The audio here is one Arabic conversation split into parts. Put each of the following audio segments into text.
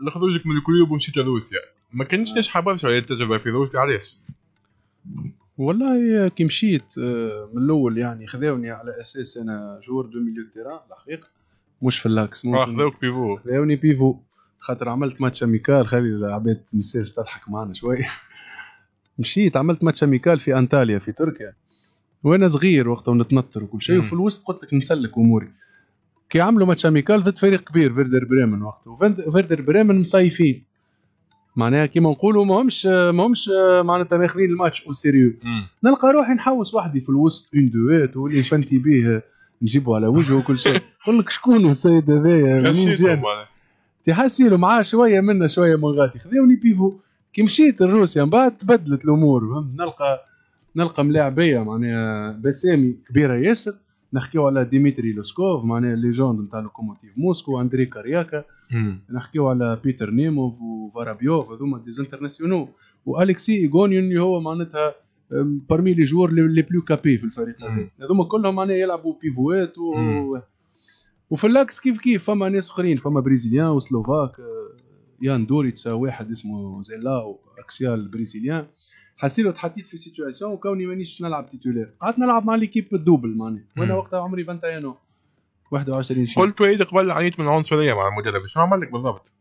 لخروجك من الكليوب ومشيت لروسيا ما كانش ليش برشا على التجربه في روسيا علاش؟ والله كي مشيت آه، من الاول يعني خذاوني على اساس انا جور دو ميليو تيران الحقيقه مش في اللاكس آه، خذاوك بيفو خذاوني بيفو خاطر عملت ماتش اميكال خلي العباد تنساش تضحك معنا شوي مشيت عملت ماتش اميكال في انطاليا في تركيا وانا صغير وقتها ونتنطر وكل شيء وفي الوسط قلت لك نسلك اموري كي عملوا ماتش اميكال ضد فريق كبير فيردر بريمن وقته وفيردر بريمن مصيفين معناها كيما نقولوا ماهمش ماهمش معناتها ماخذين الماتش او سيريو نلقى روحي نحوس وحدي في الوسط اون دويت واللي فانتي بيه نجيبه على وجهه وكل شيء نقول لك شكون السيد هذايا منين جانا له معاه شويه منا شويه من غادي خذوني بيفو كي مشيت لروسيا من بعد تبدلت الامور نلقى نلقى ملاعبيه معناها بسامي كبيره ياسر نحكيو على ديمتري لوسكوف معناها ليجوند نتاع لوكوموتيف موسكو اندري كارياكا نحكيو على بيتر نيموف وفارابيوف هذوما ديز انترناسيونو والكسي ايغونيون اللي هو معناتها بارمي لي جوور لي بلو كابي في الفريق هذا هذوما كلهم معناها يلعبوا بيفوات و... وفي اللاكس كيف كيف فما ناس اخرين فما بريزيليان وسلوفاك آه، يان دوريتسا واحد اسمه زيلاو اكسيال بريزيليان حسيت تحطيت في سيتواسيون وكوني مانيش نلعب تيتولير قعدت نلعب مع ليكيب الدوبل معناها وانا وقتها عمري 21 21 سنه قلت وليد قبل عانيت من العنصريه مع المدرب شنو عمل لك بالضبط؟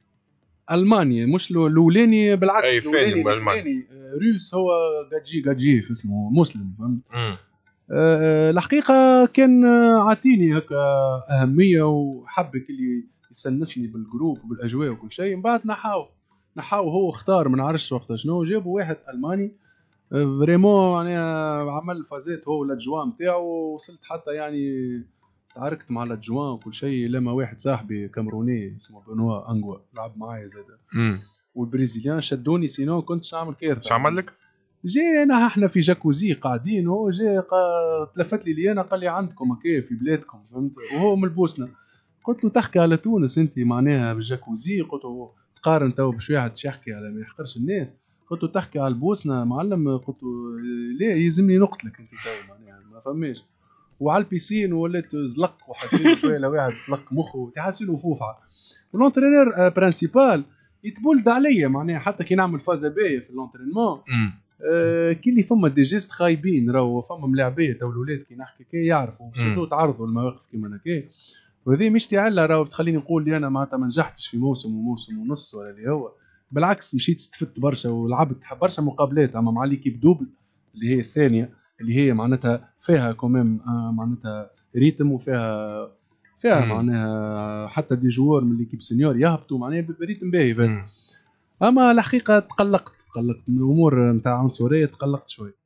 المانيا مش الاولاني بالعكس اي فاني آه، روس هو جاجي جاجي في اسمه مسلم فهمت آه،, أه الحقيقه كان آه، عاطيني هكا اهميه وحبك اللي يسنسني بالجروب وبالاجواء وكل شيء من بعد نحاو نحاو هو اختار ما نعرفش وقتها شنو جابوا واحد الماني فريمون يعني عمل فازات هو الاجوان نتاعو وصلت حتى يعني تعاركت مع الاجوان وكل شيء لما واحد صاحبي كامروني اسمه بنوا انغوا لعب معايا زاد والبرازيليان شدوني سينو كنت نعمل كارثه شو عمل لك؟ جينا احنا في جاكوزي قاعدين هو جا قا... تلفت لي انا قال لي عندكم هكا في بلادكم فهمت وهو من البوسنه قلت له تحكي على تونس انت معناها بالجاكوزي قلت له تقارن تو بشويه واحد يحكي على ما يحقرش الناس قلت له تحكي على البوسنه معلم قلت له لا يلزمني نقتلك انت تو يعني ما فماش وعلى البيسين وليت زلق وحسيت شويه لواحد زلق مخه تحسيله فوفعه والونترينير برانسيبال يتبولد عليا معناها حتى كي نعمل فازا باهيه في الونترينمون آه euh, كي اللي فما دي جيست خايبين راهو فما ملاعبيه تو الاولاد كي نحكي كي يعرفوا سيرتو تعرضوا لمواقف كيما هكا وهذه مش تعلى راهو بتخليني نقول لي انا معناتها ما نجحتش في موسم وموسم ونص ولا اللي هو بالعكس مشيت استفدت برشا ولعبت برشا مقابلات اما مع ليكيب دوبل اللي هي الثانيه اللي هي معناتها فيها كوميم آه، معناتها ريتم وفيها فيها معناها حتى دي جوار من ليكيب سينيور يهبطوا معناها بريتم باهي اما الحقيقه تقلقت تقلقت من الامور نتاع عنصريه تقلقت شويه